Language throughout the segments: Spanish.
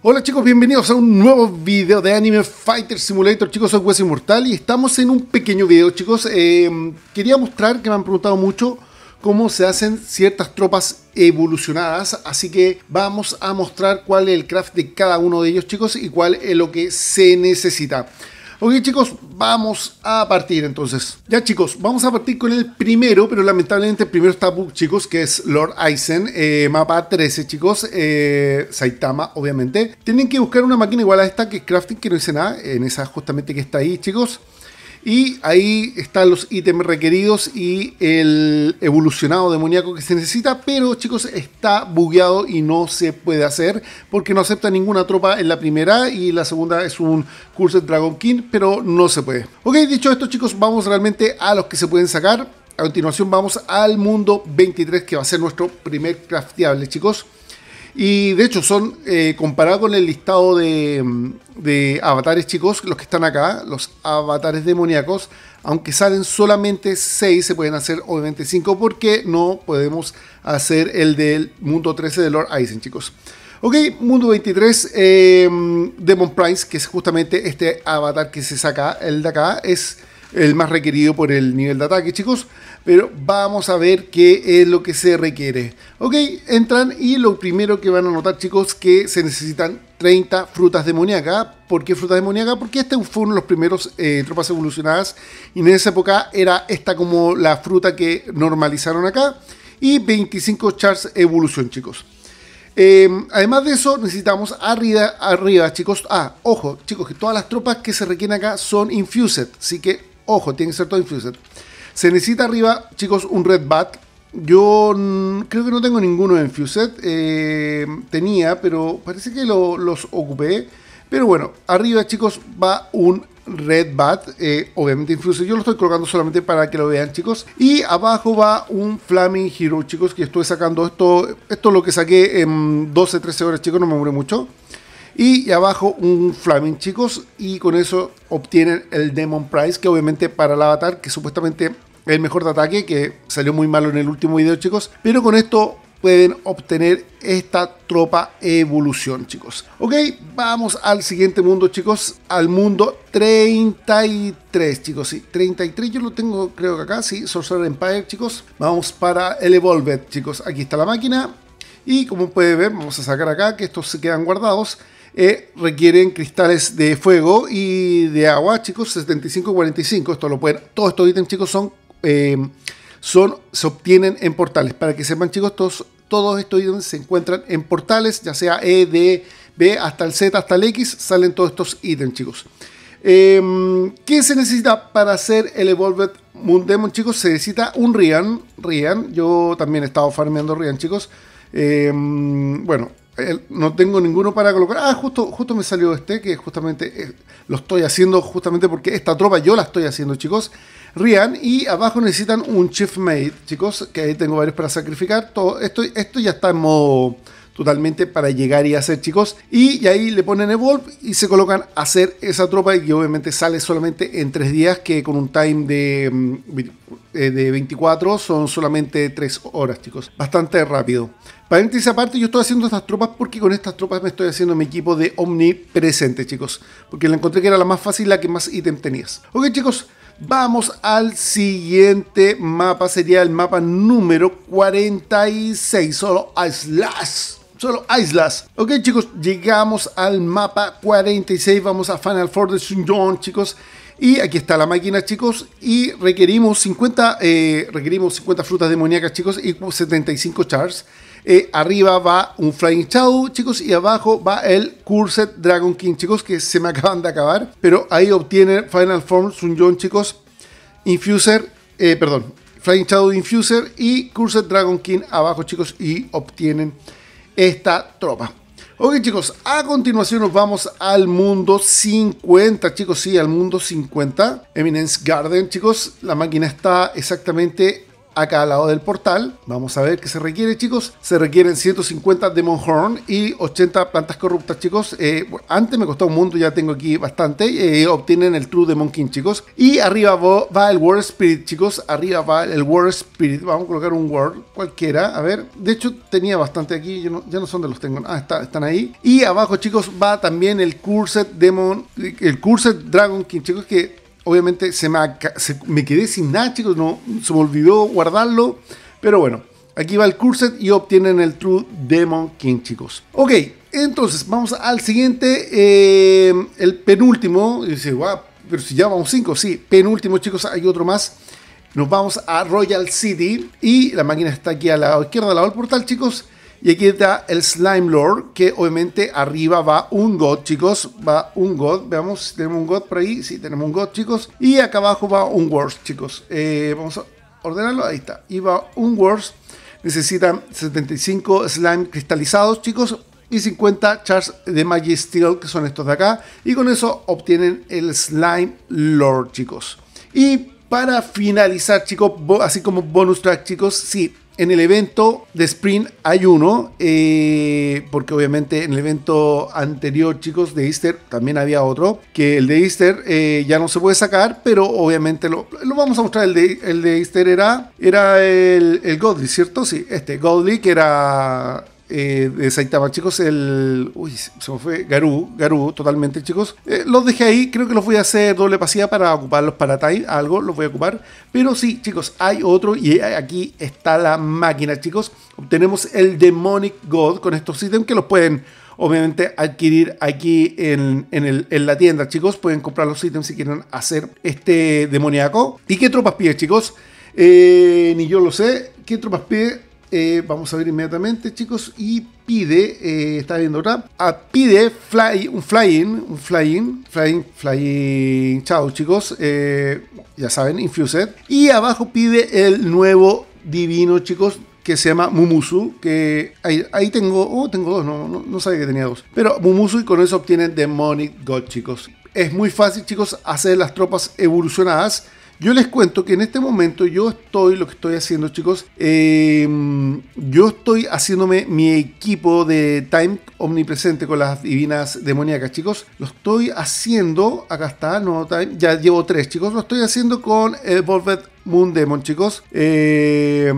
Hola chicos, bienvenidos a un nuevo video de Anime Fighter Simulator. Chicos, soy Wes Inmortal y estamos en un pequeño video, chicos. Em, quería mostrar que me han preguntado mucho cómo se hacen ciertas tropas evolucionadas, así que vamos a mostrar cuál es el craft de cada uno de ellos, chicos, y cuál es lo que se necesita. Ok chicos, vamos a partir entonces. Ya chicos, vamos a partir con el primero, pero lamentablemente el primero está chicos, que es Lord Eisen eh, mapa 13 chicos, eh, Saitama obviamente. Tienen que buscar una máquina igual a esta que es crafting, que no dice nada, en esa justamente que está ahí chicos. Y ahí están los ítems requeridos y el evolucionado demoníaco que se necesita, pero chicos está bugueado y no se puede hacer porque no acepta ninguna tropa en la primera y la segunda es un Cursed Dragon King, pero no se puede. Ok, dicho esto chicos, vamos realmente a los que se pueden sacar. A continuación vamos al mundo 23 que va a ser nuestro primer crafteable chicos. Y de hecho, son eh, comparado con el listado mm, de, avatares chicos, los que están acá, los avatares demoníacos, aunque salen solamente 6, se pueden hacer obviamente 5 porque no podemos hacer el del mundo 13 de Lord Eisen, chicos. Ok, mundo 23, eh, mm, Demon Price, que es justamente este avatar que se saca, el de acá, es el más requerido por el nivel de ataque, chicos. Pero vamos a ver qué es lo que se requiere. Ok, entran y lo primero que van a notar, chicos, que se necesitan 30 frutas demoníacas. ¿Por qué frutas demoníacas? Porque este fue uno de los primeros eh, tropas evolucionadas. Y en esa época era esta como la fruta que normalizaron acá. Y 25 chars evolución, chicos. Em, además de eso, necesitamos arriba, arriba, chicos. Ah, ojo, chicos, que todas las tropas que se requieren acá son infused. Así que Ojo, tiene que ser todo infused. Se necesita arriba, chicos, un red bat. Yo creo que no tengo ninguno en Fuset. Eh, tenía, pero parece que los ocupé. Pero bueno, arriba, chicos, va un Red Bat, eh, obviamente Infused. Yo lo estoy colocando solamente para que lo vean, chicos. Y abajo va un Flaming Hero, chicos, que estoy sacando esto. Esto es lo que saqué en 12-13 horas, chicos, no me muere mucho y abajo un Flaming chicos y con eso obtienen el Demon Price, que obviamente para el avatar que supuestamente es el mejor de ataque que salió muy malo en el último video chicos pero con esto pueden obtener esta tropa evolución, chicos. Ok, vamos al siguiente mundo, chicos. Al mundo 33, chicos. Sí, 33 yo lo tengo, creo que acá, sí. Sorcerer Empire, chicos. Vamos para el Evolved, chicos. Aquí está la máquina. Y como pueden ver, vamos a sacar acá que estos se quedan guardados requieren cristales de fuego y de agua, chicos, 75 45. Esto lo pueden, todos estos ítems, chicos, son, em, son, se obtienen en portales. Para que sepan, chicos, todos, todos estos ítems se encuentran en portales, ya sea E, D, B, hasta el Z, hasta el X, salen todos estos ítems, chicos. Em, ¿Qué se necesita para hacer el Evolved Moon Demon, chicos? Se necesita un Rian. Rian. Yo también he estado farmeando Rian, chicos. Em, bueno, eh, no tengo ninguno para colocar. Ah, justo, justo me salió este, que justamente eh, lo estoy haciendo justamente porque esta tropa yo la estoy haciendo, chicos. Rian, y abajo necesitan un chief mate, chicos, que ahí tengo varios para sacrificar. esto, esto ya está en modo totalmente para llegar y hacer, chicos. Y, ahí le ponen Evolve y se colocan a hacer esa tropa y obviamente sale solamente en 3 días, que con un time de, mm, eh, de 24 son solamente 3 horas, chicos. Bastante rápido. Para esa parte, yo estoy haciendo estas tropas porque con estas tropas me estoy haciendo mi equipo de omnipresente, chicos. Porque la encontré que era la más fácil, la que más ítem tenías. Ok, chicos, Vamos al siguiente mapa, sería el mapa número 46, solo a Slash solo islas. Ok chicos, llegamos al mapa 46, vamos a Final Four de Sunjon chicos. Y aquí está la máquina, chicos. Y requerimos 50, eh, requerimos 50 frutas demoníacas, chicos, y 75 chars. Eh, arriba va un Flying Shadow, chicos, y abajo va el Cursed Dragon King, chicos, que se me acaban de acabar. Pero ahí obtienen Final Form Sunjon, chicos, Infuser, eh, perdón, Flying Shadow Infuser y Cursed Dragon King abajo, chicos, y obtienen esta tropa. Ok chicos, a continuación nos vamos al mundo 50, chicos, sí, al mundo 50, Eminence Garden, chicos, la máquina está exactamente acá al lado del portal. Vamos a ver qué se requiere, chicos. Se requieren 150 Demon Horn y 80 plantas corruptas, chicos. Eh, antes me costó un mundo, ya tengo aquí bastante. Eh, obtienen el True Demon King, chicos. Y arriba va el World Spirit, chicos. Arriba va el World Spirit. Vamos a colocar un World cualquiera. A ver, de hecho tenía bastante aquí. Yo no, ya no son de los tengo. Ah, están ahí. Y abajo, chicos, va también el Cursed Demon. El Cursed Dragon King, chicos, que Obviamente se me, quedé sin nada, chicos. No, se me olvidó guardarlo. Pero bueno, aquí va el curset y obtienen el True Demon King, chicos. Ok, entonces vamos al siguiente. Eh, el penúltimo. dice, guau, pero si ya vamos cinco, Sí, penúltimo, chicos. Hay otro más. Nos vamos a Royal City. Y la máquina está aquí a la izquierda, al lado del portal, chicos. Y aquí está el Slime Lord, que obviamente arriba va un God, chicos. Va un God. Veamos tenemos un God por ahí. Sí, tenemos un God, chicos. Y acá abajo va un Wars chicos. Eh, vamos a ordenarlo. Ahí está. Y va un Wars Necesitan 75 Slime cristalizados, chicos. Y 50 Charge de Magic que son estos de acá. Y con eso obtienen el Slime Lord, chicos. Y para finalizar, chicos, así como bonus track, chicos, sí, en el evento de Sprint hay uno, eh, porque obviamente en el evento anterior, chicos, de Easter también había otro, que el de Easter eh, ya no se puede sacar, pero obviamente lo, vamos a mostrar. El de, el de Easter era, era el, el Godly, ¿cierto? Sí, este Godly que era eh, de Saitama, chicos, el... Uy, se me fue Garú, Garú, totalmente, chicos. Eh, los dejé ahí, creo que los voy a hacer doble pasiva para ocuparlos para Tai, algo, los voy a ocupar. Pero sí, chicos, hay otro y eh, aquí está la máquina, chicos. Obtenemos el Demonic God con estos ítems que los pueden obviamente adquirir aquí en, la tienda, chicos. Pueden comprar los ítems si quieren hacer este demoníaco. ¿Y qué tropas pide, chicos? ni yo lo sé. ¿Qué tropas pide? Eh, vamos a ver inmediatamente, chicos, y pide, eh, está viendo acá, pide fly, un flying, un flying, flying, flying, chao chicos, eh, ya saben, Infused, y abajo pide el nuevo divino, chicos, que se llama Mumusu, que ahí, tengo, oh, tengo dos, no, no, no sabía que tenía dos, pero Mumusu y con eso obtienen Demonic God, chicos. Es muy fácil, chicos, hacer las tropas evolucionadas yo les cuento que en este momento yo estoy, lo que estoy haciendo chicos, em, yo estoy haciéndome mi equipo de Time omnipresente con las divinas demoníacas chicos. Lo estoy haciendo, acá está, no Time, ya llevo tres chicos, lo estoy haciendo con el Moon Demon chicos. Eh,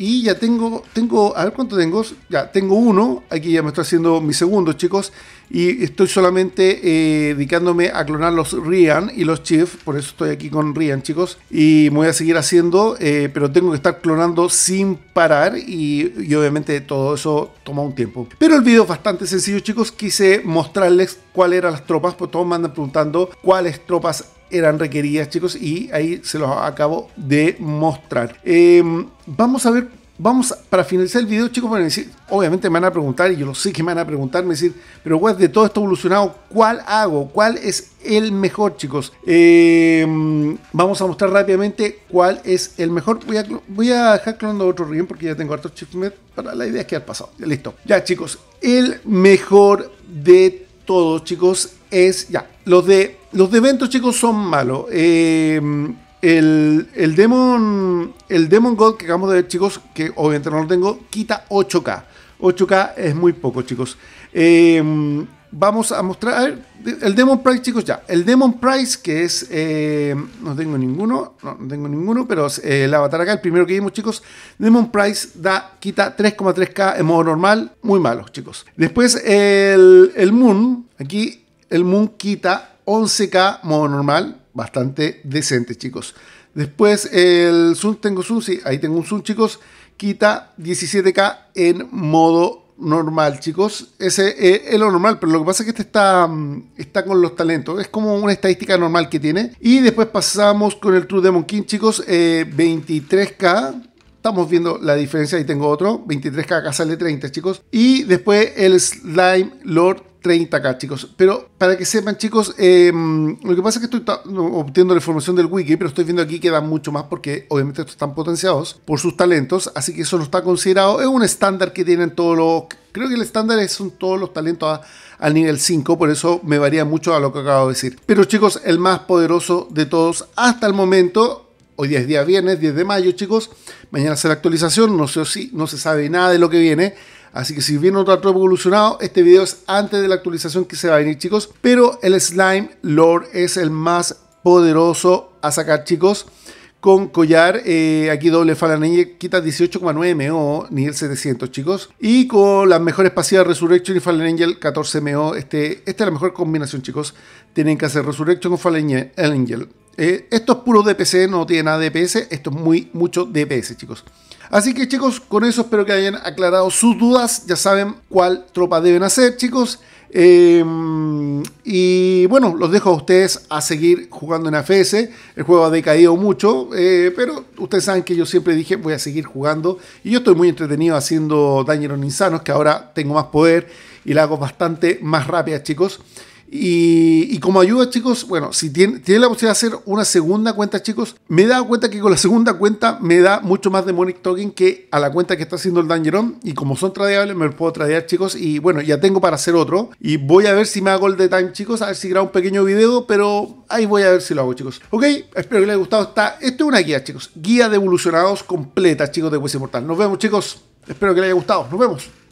y ya tengo, tengo, a ver cuánto tengo. Ya tengo uno. Aquí ya me estoy haciendo mi segundo, chicos. Y estoy solamente eh, dedicándome a clonar los Rian y los Chiefs Por eso estoy aquí con Rian, chicos. Y voy a seguir haciendo. Eh, pero tengo que estar clonando sin parar. Y, obviamente todo eso toma un tiempo. Pero el video es bastante sencillo, chicos. Quise mostrarles cuál eran las tropas. porque todos me andan preguntando cuáles tropas eran requeridas, chicos, y ahí se los acabo de mostrar. Em, vamos a ver Vamos, para finalizar el video, chicos, van decir, obviamente me van a preguntar, y yo lo sé que me van a preguntar, me decir, pero web de todo esto evolucionado, ¿cuál hago? ¿Cuál es el mejor, chicos? Em, vamos a mostrar rápidamente cuál es el mejor. Voy a, voy a dejar clonando otro río. porque ya tengo hartos chismes para la idea es que ha pasado. Ya, listo. Ya, chicos, el mejor de todos, chicos, es ya, los de los eventos, chicos, son malos. Eh, el, el, Demon el Demon God que acabamos de ver, chicos, que obviamente no lo tengo, quita 8K. 8K es muy poco, chicos. Eh, vamos a mostrar. A ver, el Demon Price, chicos, ya. El Demon Price, que es. Eh, no tengo ninguno. No, tengo ninguno. Pero es el avatar acá, el primero que vimos, chicos. Demon Price da, quita 3,3K en modo normal. Muy malo, chicos. Después el, el Moon. Aquí el Moon quita 11K modo normal, bastante decente, chicos. Después el Zoom, tengo Zoom, sí, ahí tengo un Zoom, chicos. Quita 17K en modo normal, chicos. Ese eh, es lo normal, pero lo que pasa es que este está, mm, está con los talentos. Es como una estadística normal que tiene. Y después pasamos con el True Demon King, chicos. 23K. Eh, Estamos viendo la diferencia. Ahí tengo otro. 23K, acá sale 30, chicos. Y después el Slime Lord 30 k chicos. Pero para que sepan, chicos, em, lo que pasa es que estoy obteniendo la información del wiki, pero estoy viendo aquí que da mucho más porque obviamente están potenciados por sus talentos, así que eso no está considerado. Es un estándar que tienen todos los... Creo que el estándar son todos los talentos al nivel 5, por eso me varía mucho a lo que acabo de decir. Pero chicos, el más poderoso de todos hasta el momento Hoy es día viernes, 10 de mayo, chicos. Mañana será actualización, no sé si no se sabe nada de lo que viene. Así que si viene otro tropo evolucionado, este video es antes de la actualización que se va a venir, chicos. Pero el Slime Lord es el más poderoso a sacar, chicos. Con collar, eh, aquí doble Fallen Angel, quita 18,9 MO, nivel 700, chicos. Y con las mejores pasivas Resurrection y Fallen Angel, 14 MO. Este, esta es la mejor combinación, chicos. Tienen que hacer Resurrection con Fallen Angel. Eh, esto es puro DPC, no tiene nada de DPS. Esto es muy, mucho DPS, chicos. Así que chicos, con eso espero que hayan aclarado sus dudas. Ya saben cuál tropa deben hacer, chicos. Eh, y bueno, los dejo a ustedes a seguir jugando en AFS. El juego ha decaído mucho, eh, pero ustedes saben que yo siempre dije voy a seguir jugando. Y yo estoy muy entretenido haciendo Dañeros Insanos, que ahora tengo más poder y la hago bastante más rápida, chicos. Y, como ayuda, chicos, bueno, si tienen tiene la posibilidad de hacer una segunda cuenta, chicos, me he dado cuenta que con la segunda cuenta me da mucho más de Demonic Token que a la cuenta que está haciendo el Dangeron. Y como son tradeables, me los puedo tradear, chicos. Y bueno, ya tengo para hacer otro. Y voy a ver si me hago el de time, chicos. A ver si grabo un pequeño video, pero ahí voy a ver si lo hago, chicos. Ok, espero que les haya gustado. Esta, esto es una guía, chicos. Guía de evolucionados completa, chicos, de Juicio Mortal. Nos vemos, chicos. Espero que les haya gustado. Nos vemos.